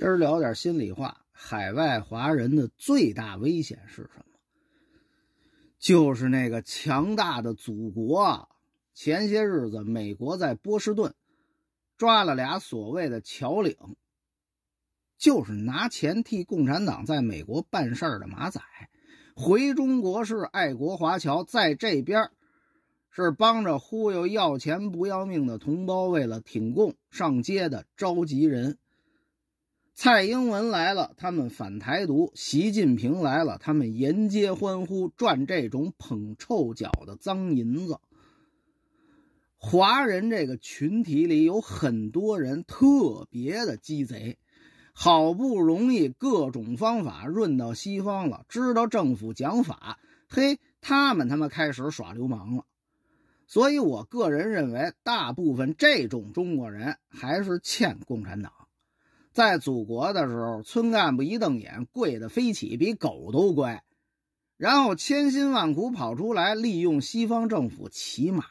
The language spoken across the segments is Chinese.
今儿聊点心里话，海外华人的最大危险是什么？就是那个强大的祖国。前些日子，美国在波士顿抓了俩所谓的“侨领”，就是拿钱替共产党在美国办事儿的马仔。回中国是爱国华侨，在这边是帮着忽悠要钱不要命的同胞，为了挺共上街的，召集人。蔡英文来了，他们反台独；习近平来了，他们沿街欢呼，赚这种捧臭脚的脏银子。华人这个群体里有很多人特别的鸡贼，好不容易各种方法润到西方了，知道政府讲法，嘿，他们他妈开始耍流氓了。所以我个人认为，大部分这种中国人还是欠共产党。在祖国的时候，村干部一瞪眼，跪得飞起，比狗都乖。然后千辛万苦跑出来，利用西方政府骑马，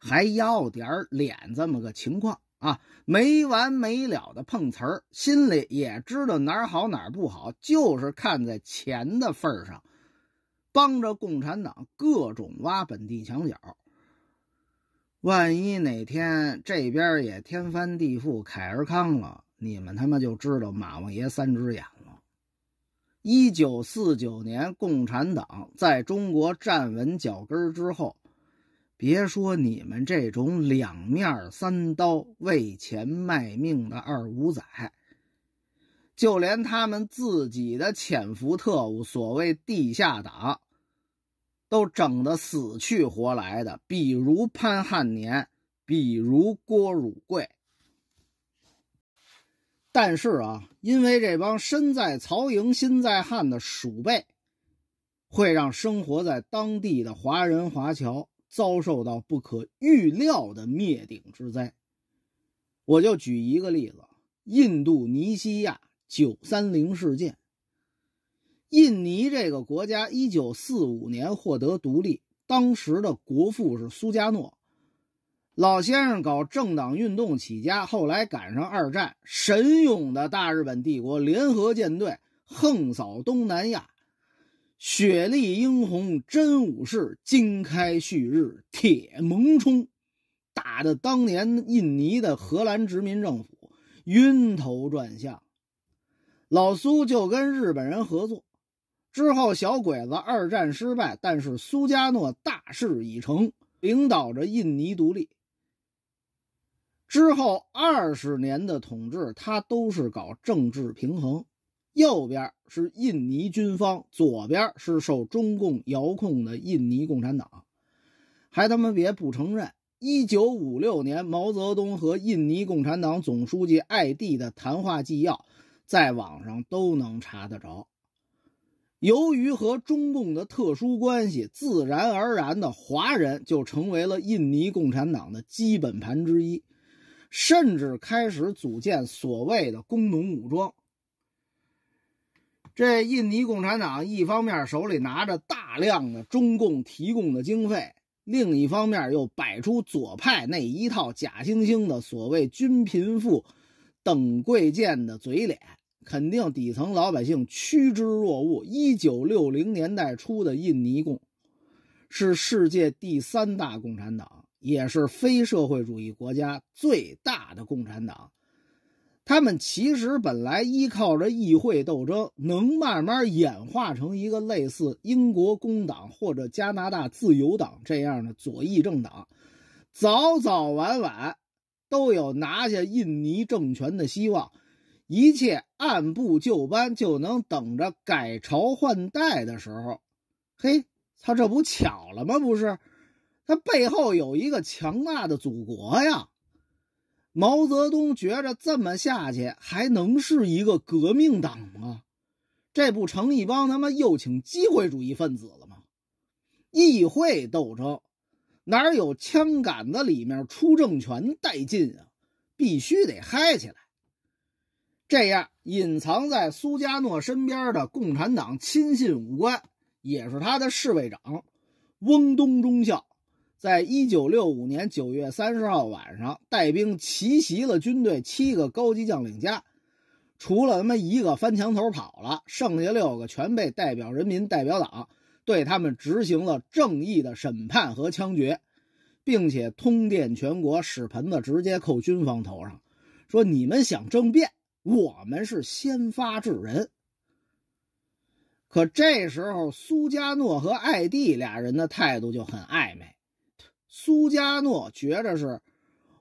还要点脸，这么个情况啊，没完没了的碰瓷儿，心里也知道哪儿好哪儿不好，就是看在钱的份儿上，帮着共产党各种挖本地墙角。万一哪天这边也天翻地覆、凯而康了。你们他妈就知道马王爷三只眼了。一九四九年，共产党在中国站稳脚跟之后，别说你们这种两面三刀、为钱卖命的二五仔，就连他们自己的潜伏特务，所谓地下党，都整得死去活来的。比如潘汉年，比如郭汝瑰。但是啊，因为这帮身在曹营心在汉的鼠辈，会让生活在当地的华人华侨遭受到不可预料的灭顶之灾。我就举一个例子：印度尼西亚九三零事件。印尼这个国家一九四五年获得独立，当时的国父是苏加诺。老先生搞政党运动起家，后来赶上二战，神勇的大日本帝国联合舰队横扫东南亚，雪莉英红，真武士，金开旭日，铁猛冲，打的当年印尼的荷兰殖民政府晕头转向。老苏就跟日本人合作，之后小鬼子二战失败，但是苏加诺大势已成，领导着印尼独立。之后二十年的统治，他都是搞政治平衡，右边是印尼军方，左边是受中共遥控的印尼共产党，还他妈别不承认。一九五六年毛泽东和印尼共产党总书记艾蒂的谈话纪要，在网上都能查得着。由于和中共的特殊关系，自然而然的，华人就成为了印尼共产党的基本盘之一。甚至开始组建所谓的工农武装。这印尼共产党一方面手里拿着大量的中共提供的经费，另一方面又摆出左派那一套假惺惺的所谓“军贫富等贵贱”的嘴脸，肯定底层老百姓趋之若鹜。一九六零年代初的印尼共是世界第三大共产党。也是非社会主义国家最大的共产党，他们其实本来依靠着议会斗争，能慢慢演化成一个类似英国工党或者加拿大自由党这样的左翼政党，早早晚晚都有拿下印尼政权的希望，一切按部就班就能等着改朝换代的时候。嘿，他这不巧了吗？不是。他背后有一个强大的祖国呀，毛泽东觉着这么下去还能是一个革命党吗？这不成一帮他妈右倾机会主义分子了吗？议会斗争哪有枪杆子里面出政权带劲啊？必须得嗨起来！这样，隐藏在苏加诺身边的共产党亲信武官，也是他的侍卫长，翁东中校。在一九六五年九月三十号晚上，带兵奇袭了军队七个高级将领家，除了他妈一个翻墙头跑了，剩下六个全被代表人民、代表党对他们执行了正义的审判和枪决，并且通电全国，屎盆子直接扣军方头上，说你们想政变，我们是先发制人。可这时候，苏加诺和艾蒂俩人的态度就很暧昧。苏加诺觉得是，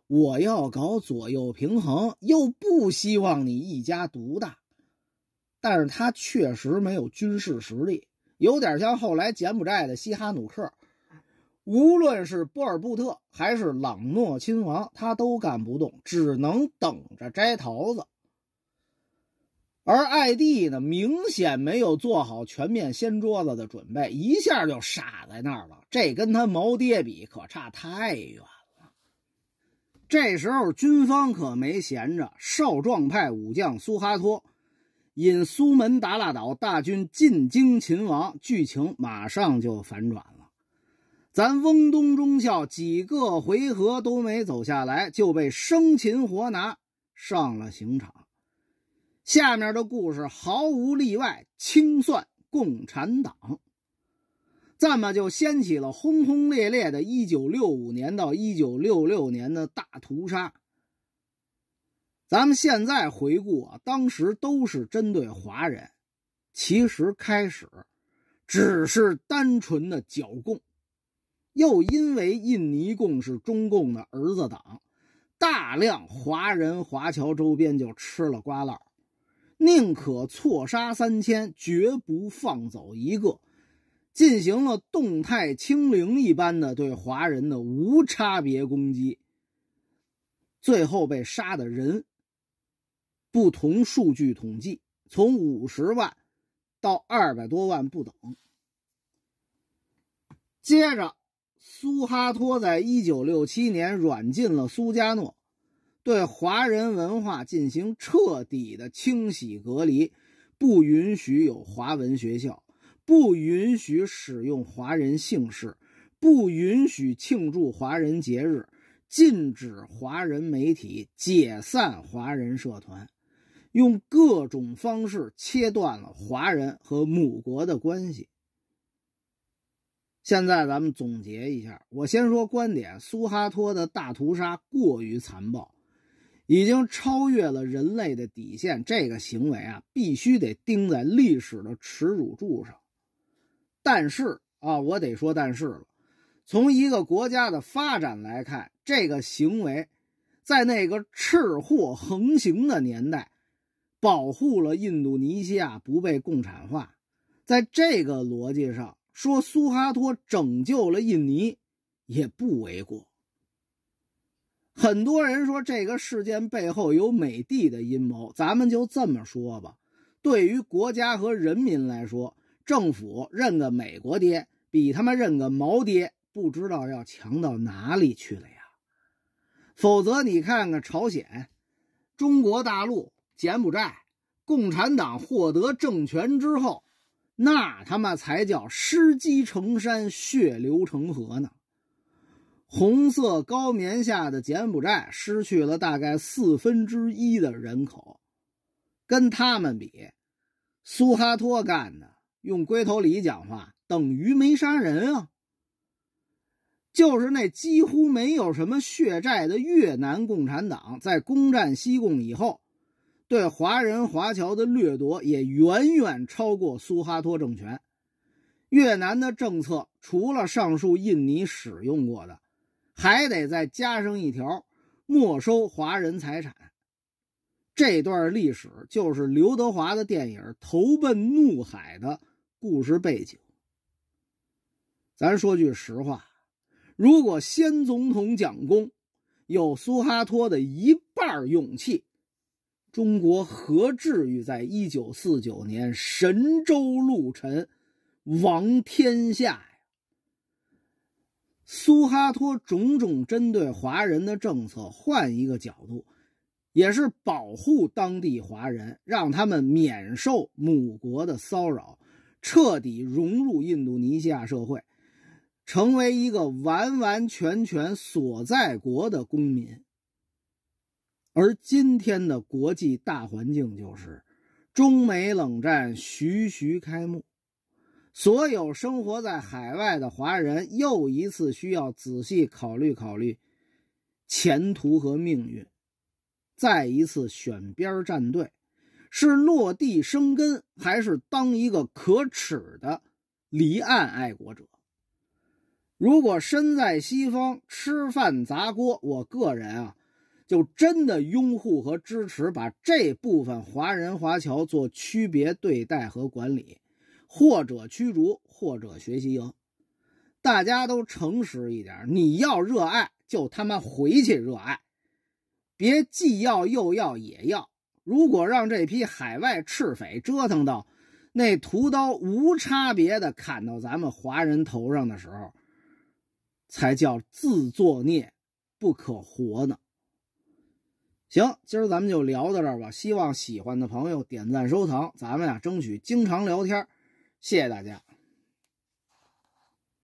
我要搞左右平衡，又不希望你一家独大，但是他确实没有军事实力，有点像后来柬埔寨的西哈努克，无论是波尔布特还是朗诺亲王，他都干不动，只能等着摘桃子。而艾蒂呢，明显没有做好全面掀桌子的准备，一下就傻在那儿了。这跟他毛爹比，可差太远了。这时候军方可没闲着，少壮派武将苏哈托引苏门达腊岛大军进京擒王，剧情马上就反转了。咱翁东中校几个回合都没走下来，就被生擒活拿上了刑场。下面的故事毫无例外清算共产党，这么就掀起了轰轰烈烈的1965年到1966年的大屠杀。咱们现在回顾啊，当时都是针对华人，其实开始只是单纯的剿共，又因为印尼共是中共的儿子党，大量华人华侨周边就吃了瓜了。宁可错杀三千，绝不放走一个，进行了动态清零一般的对华人的无差别攻击。最后被杀的人，不同数据统计，从五十万到二百多万不等。接着，苏哈托在一九六七年软禁了苏加诺。对华人文化进行彻底的清洗、隔离，不允许有华文学校，不允许使用华人姓氏，不允许庆祝华人节日，禁止华人媒体，解散华人社团，用各种方式切断了华人和母国的关系。现在咱们总结一下，我先说观点：苏哈托的大屠杀过于残暴。已经超越了人类的底线，这个行为啊，必须得钉在历史的耻辱柱上。但是啊，我得说，但是了。从一个国家的发展来看，这个行为在那个赤货横行的年代，保护了印度尼西亚不被共产化。在这个逻辑上说，苏哈托拯救了印尼，也不为过。很多人说这个事件背后有美帝的阴谋，咱们就这么说吧。对于国家和人民来说，政府认个美国爹，比他妈认个毛爹不知道要强到哪里去了呀！否则你看看朝鲜、中国大陆、柬埔寨，共产党获得政权之后，那他妈才叫尸积成山、血流成河呢！红色高棉下的柬埔寨失去了大概四分之一的人口，跟他们比，苏哈托干的，用龟头里讲话，等于没杀人啊。就是那几乎没有什么血债的越南共产党，在攻占西贡以后，对华人华侨的掠夺也远远超过苏哈托政权。越南的政策除了上述印尼使用过的。还得再加上一条，没收华人财产。这段历史就是刘德华的电影《投奔怒海》的故事背景。咱说句实话，如果先总统蒋公有苏哈托的一半勇气，中国何至于在1949年神州陆沉，亡天下？苏哈托种种针对华人的政策，换一个角度，也是保护当地华人，让他们免受母国的骚扰，彻底融入印度尼西亚社会，成为一个完完全全所在国的公民。而今天的国际大环境就是，中美冷战徐徐开幕。所有生活在海外的华人又一次需要仔细考虑考虑，前途和命运，再一次选边站队，是落地生根还是当一个可耻的离岸爱国者？如果身在西方吃饭砸锅，我个人啊，就真的拥护和支持把这部分华人华侨做区别对待和管理。或者驱逐，或者学习营，大家都诚实一点。你要热爱，就他妈回去热爱，别既要又要也要。如果让这批海外赤匪折腾到那屠刀无差别的砍到咱们华人头上的时候，才叫自作孽不可活呢。行，今儿咱们就聊到这儿吧。希望喜欢的朋友点赞收藏，咱们呀争取经常聊天。谢谢大家。